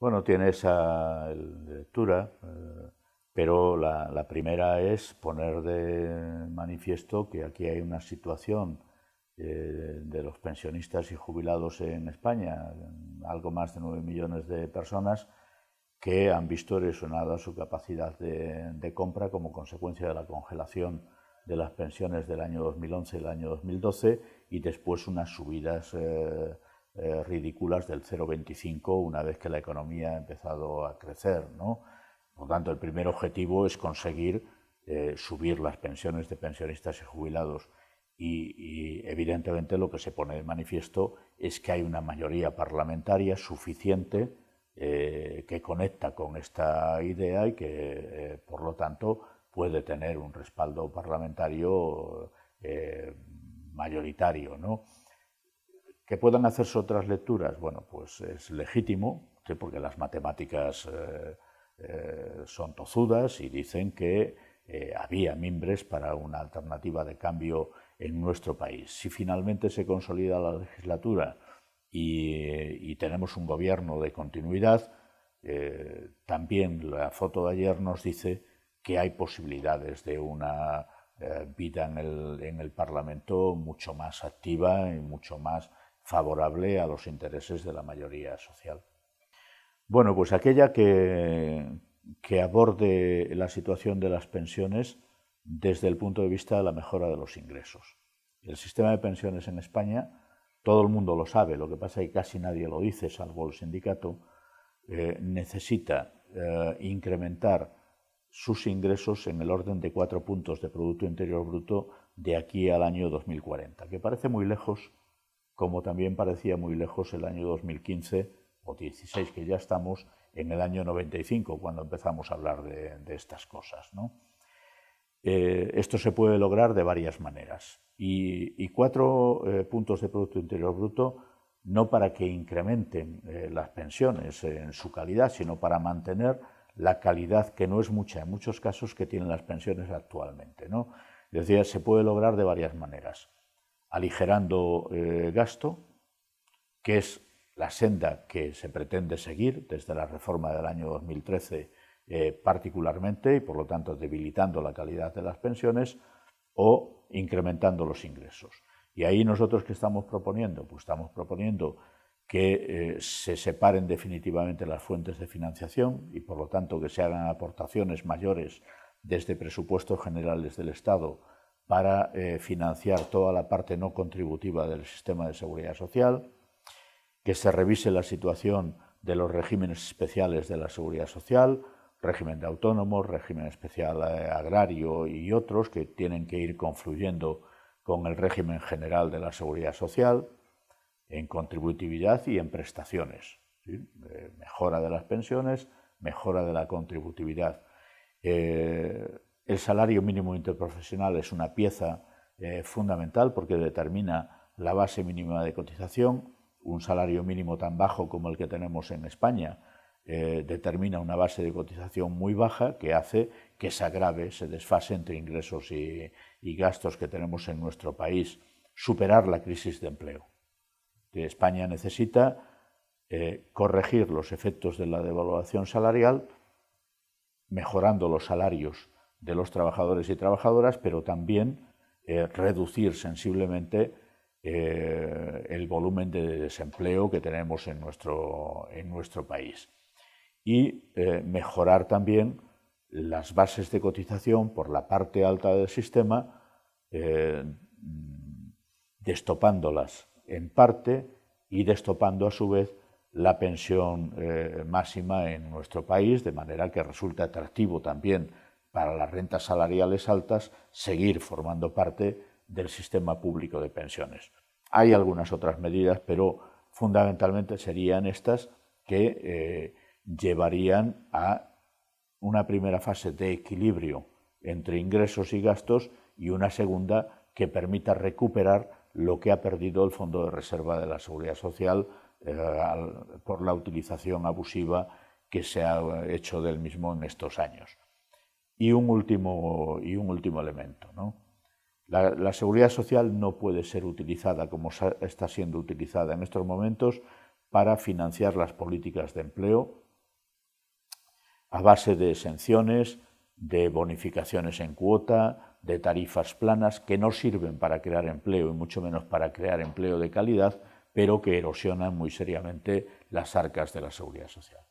Bueno, tiene esa lectura, eh, pero la, primera es poner de manifiesto que aquí hay una situación eh, de los pensionistas y jubilados en España, algo más de 9 millones de personas, que han visto erosionada su capacidad de, compra como consecuencia de la congelación de las pensiones del año 2011 y el año 2012 y después unas subidas. Eh, eh, ridículas del 0,25 una vez que la economía ha empezado a crecer. ¿no? Por lo tanto, el primer objetivo es conseguir eh, subir las pensiones de pensionistas y jubilados. Y, evidentemente lo que se pone de manifiesto es que hay una mayoría parlamentaria suficiente eh, que conecta con esta idea y que, por lo tanto, puede tener un respaldo parlamentario mayoritario. ¿no? ¿Que puedan hacerse otras lecturas? Bueno, pues es legítimo, porque las matemáticas eh, eh, son tozudas y dicen que eh, había mimbres para una alternativa de cambio en nuestro país. Si finalmente se consolida la legislatura y, tenemos un gobierno de continuidad, también la foto de ayer nos dice que hay posibilidades de una vida en el, en el, Parlamento mucho más activa y mucho más favorable a los intereses de la mayoría social. Bueno, pues aquella que, aborde la situación de las pensiones desde el punto de vista de la mejora de los ingresos. El sistema de pensiones en España, todo el mundo lo sabe, lo que pasa es que casi nadie lo dice, salvo el sindicato, eh, necesita eh, incrementar sus ingresos en el orden de cuatro puntos de Producto Interior Bruto de aquí al año 2040, que parece muy lejos, como también parecía muy lejos el año 2015 o 16 que ya estamos en el año 95 cuando empezamos a hablar de, estas cosas. Eh, esto se puede lograr de varias maneras y, cuatro eh, puntos de Producto Interior Bruto no para que incrementen eh, las pensiones en su calidad, sino para mantener la calidad que no es mucha en muchos casos que tienen las pensiones actualmente. ¿no? Decía, se puede lograr de varias maneras aligerando el eh, gasto, que es la senda que se pretende seguir desde la reforma del año 2013 eh, particularmente y por lo tanto debilitando la calidad de las pensiones o incrementando los ingresos. Y ahí nosotros qué estamos proponiendo? Pues estamos proponiendo que eh, se separen definitivamente las fuentes de financiación y por lo tanto que se hagan aportaciones mayores desde presupuestos generales del Estado para eh, financiar toda la parte no contributiva del sistema de seguridad social, que se revise la situación de los regímenes especiales de la seguridad social, régimen de autónomos, régimen especial eh, agrario y otros que tienen que ir confluyendo con el régimen general de la seguridad social en contributividad y en prestaciones. Eh, mejora de las pensiones, mejora de la contributividad. Eh, el salario mínimo interprofesional es una pieza eh, fundamental porque determina la base mínima de cotización. Un salario mínimo tan bajo como el que tenemos en España eh, determina una base de cotización muy baja que hace que se agrave se desfase entre ingresos y, gastos que tenemos en nuestro país. Superar la crisis de empleo. España necesita eh, corregir los efectos de la devaluación salarial, mejorando los salarios de los trabajadores y trabajadoras, pero también eh, reducir sensiblemente eh, el volumen de desempleo que tenemos en nuestro, país y eh, mejorar también las bases de cotización por la parte alta del sistema, destopándolas en parte y destopando a su vez la pensión máxima en nuestro país, de manera que resulte atractivo también para las rentas salariales altas seguir formando parte del sistema público de pensiones. Hay algunas otras medidas, pero fundamentalmente serían estas que eh, llevarían a una primera fase de equilibrio entre ingresos y gastos y una segunda que permita recuperar lo que ha perdido el Fondo de Reserva de la Seguridad Social eh, por la utilización abusiva que se ha hecho del mismo en estos años. Y un último, y un último elemento. la, seguridad social no puede ser utilizada como está siendo utilizada en estos momentos para financiar las políticas de empleo a base de exenciones, de bonificaciones en cuota, de tarifas planas que no sirven para crear empleo y mucho menos para crear empleo de calidad, pero que erosionan muy seriamente las arcas de la seguridad social.